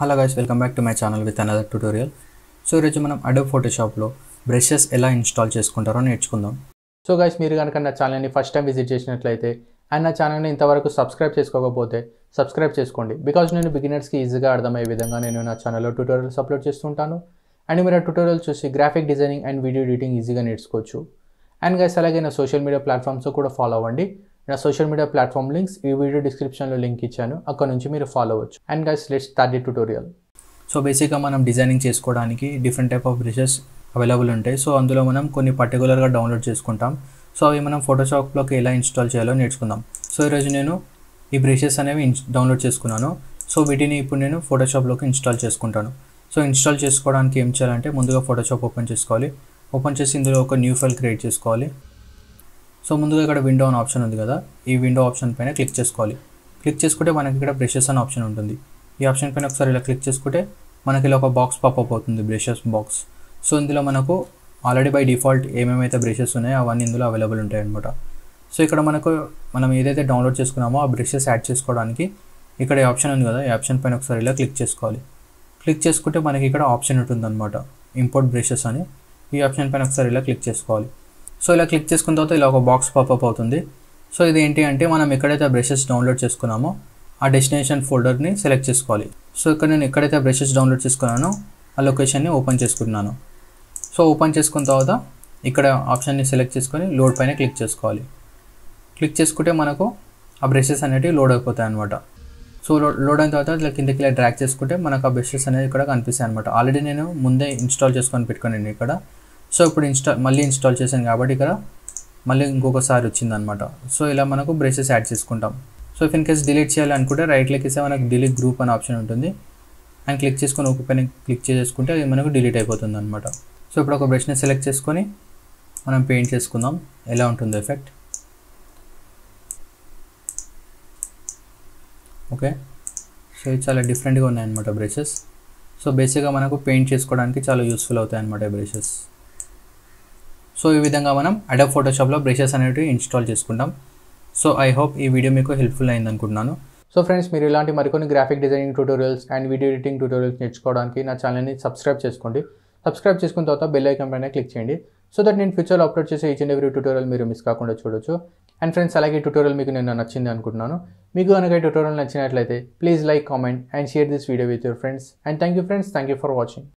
hello guys welcome back to my channel with another tutorial so ఈరోజు మనం Adobe ఫోటోషాప్లో brushes ఎలా install చేసుకుంటారో నేర్చుకుందాం సో గైస్ మీరు కనుక నా ఛానల్ని ఫస్ట్ టైం విజిట్ చేసినట్లయితే అండ్ నా ఛానల్ని ఇంతవరకు సబ్స్క్రైబ్ చేసుకోకపోతే సబ్స్క్రైబ్ చేసుకోండి బికాజ్ నేను బిగినర్స్కి ఈజీగా అర్థమయ్యే విధంగా నేను నా ఛానల్లో ట్యూటోరియల్స్ అప్లోడ్ చేస్తుంటాను అండ్ మీరు ఆ ట్యూటోరియల్ చూసి graphic designing and video editing ఈజీగా నేర్చుకోవచ్చు అండ్ గైస్ అలాగే నా సోషల్ మీడియా ప్లాట్ఫామ్స్ కూడా ఫాలో అవ్వండి నా సోషల్ మీడియా ప్లాట్ఫామ్ లింక్స్ ఈ వీడియో డిస్క్రిప్షన్లో లింక్ ఇచ్చాను అక్కడ నుంచి మీరు ఫాలో అవ్వచ్చు and guys let's start the tutorial so బేసిక్గా మనం డిజైనింగ్ చేసుకోవడానికి different type of brushes available ఉంటాయి సో అందులో మనం కొన్ని పర్టికులర్గా డౌన్లోడ్ చేసుకుంటాం సో అవి మనం ఫోటోషాప్లోకి ఎలా ఇన్స్టాల్ చేయాలో నేర్చుకుందాం సో ఈరోజు నేను ఈ బ్రిషెస్ అనేవి డౌన్లోడ్ చేసుకున్నాను సో వీటిని ఇప్పుడు నేను ఫోటోషాప్లోకి ఇన్స్టాల్ చేసుకుంటాను సో ఇన్స్టాల్ చేసుకోవడానికి ఏం చేయాలంటే ముందుగా ఫోటోషాప్ ఓపెన్ చేసుకోవాలి ఓపెన్ చేసి ఇందులో ఒక న్యూ ఫైల్ క్రియేట్ చేసుకోవాలి సో ముందుగా ఇక్కడ విండో అని ఆప్షన్ ఉంది కదా ఈ విండో ఆప్షన్ పైన క్లిక్ చేసుకోవాలి క్లిక్ చేసుకుంటే మనకి ఇక్కడ బ్రషెస్ అని ఆప్షన్ ఉంటుంది ఈ ఆప్షన్ పైన ఒకసారి ఇలా క్లిక్ చేసుకుంటే మనకి ఇలా ఒక బాక్స్ పాపప్ అవుతుంది బ్రషెస్ బాక్స్ సో ఇందులో మనకు ఆల్రెడీ బై డిఫాల్ట్ ఏమేమైతే బ్రషెస్ ఉన్నాయో అవన్నీ ఇందులో అవైలబుల్ ఉంటాయి అనమాట సో ఇక్కడ మనకు మనం ఏదైతే డౌన్లోడ్ చేసుకున్నామో ఆ బ్రషెస్ యాడ్ చేసుకోవడానికి ఇక్కడ ఆప్షన్ ఉంది కదా ఈ ఆప్షన్ పైన ఒకసారి ఇలా క్లిక్ చేసుకోవాలి క్లిక్ చేసుకుంటే మనకి ఇక్కడ ఆప్షన్ ఉంటుంది అనమాట ఇంపోర్ట్ బ్రషెస్ అని ఈ ఆప్షన్ పైన ఒకసారి ఇలా క్లిక్ చేసుకోవాలి సో ఇలా క్లిక్ చేసుకున్న తర్వాత ఇలా ఒక బాక్స్ పాపప్ అవుతుంది సో ఇది ఏంటి అంటే మనం ఎక్కడైతే బ్రషెస్ డౌన్లోడ్ చేసుకున్నామో ఆ డెస్టినేషన్ ఫోల్డర్ని సెలెక్ట్ చేసుకోవాలి సో ఇక్కడ నేను ఎక్కడైతే బ్రషెస్ డౌన్లోడ్ చేసుకున్నానో ఆ లొకేషన్ని ఓపెన్ చేసుకుంటున్నాను సో ఓపెన్ చేసుకున్న తర్వాత ఇక్కడ ఆప్షన్ని సెలెక్ట్ చేసుకొని లోడ్ పైన క్లిక్ చేసుకోవాలి క్లిక్ చేసుకుంటే మనకు ఆ బ్రషెస్ అనేవి లోడ్ అయిపోతాయి అనమాట సో లోడ్ అయిన తర్వాత ఇలా కిందకి ఇలా డ్రాక్ చేసుకుంటే మనకు ఆ బ్రషెస్ అనేది ఇక్కడ కనిపిస్తాయి అనమాట ఆల్రెడీ నేను ముందే ఇన్స్టాల్ చేసుకొని పెట్టుకున్నాను ఇక్కడ సో ఇప్పుడు ఇన్స్టాల్ మళ్ళీ ఇన్స్టాల్ చేశాను కాబట్టి ఇక్కడ మళ్ళీ ఇంకొకసారి వచ్చిందనమాట సో ఇలా మనకు బ్రేసెస్ యాడ్ చేసుకుంటాం so if in case delete చేయాలనుకుంటే రైట్ క్లిక్ ఇస్తే మనకు డిలీట్ గ్రూప్ అనే ఆప్షన్ ఉంటుంది అండ్ క్లిక్ చేసుకొని ఒక పైన క్లిక్ చేసుకుంటే అది మనకు డిలీట్ అయిపోతుంది అనమాట సో ఇప్పుడు ఒక బ్రష్ని సెలెక్ట్ చేసుకొని మనం పెయింట్ చేసుకుందాం ఎలా ఉంటుందో ఎఫెక్ట్ ఓకే సో ఇవి చాలా డిఫరెంట్గా ఉన్నాయన్నమాట బ్రషెస్ సో బేసిక్గా మనకు పెయింట్ చేసుకోవడానికి చాలా యూస్ఫుల్ అవుతాయి అనమాట బ్రషెస్ సో ఈ విధంగా మనం అడబ్ ఫోటోషాప్లో బ్రషెస్ అనేవి ఇన్స్టాల్ చేసుకుంటాం సో ఐ హోప్ ఈ వీడియో మీకు హెల్ప్ఫుల్ అయింది అనుకుంటున్నాను సో ఫ్రెండ్స్ మీరు ఇలాంటి మరికొన్ని graphic designing tutorials and video editing tutorials నేర్చుకోవడానికి నా ఛానల్ని సబ్స్క్రైబ్ చేసుకోండి సబ్స్క్రైబ్ చేసుకున్న తర్వాత బెల్ ఐకన్ పైన క్లిక్ చేయండి సో దట్ నేను ఫ్యూచర్లో అప్లోడ్ చేసే ఈచ్ అండ్ ఎవరీ ట్యూటోరియల్ మీరు మిస్ కాకుండా చూడొచ్చు అండ్ ఫ్రెండ్స్ అలాగే ట్యూటోరియల్ మీకు నేను నచ్చింది అనుకుంటున్నాను మీకు కనుక ట్యూటోరియల్ నచ్చినట్లయితే please like comment and share this video with your friends and thank you friends thank you for watching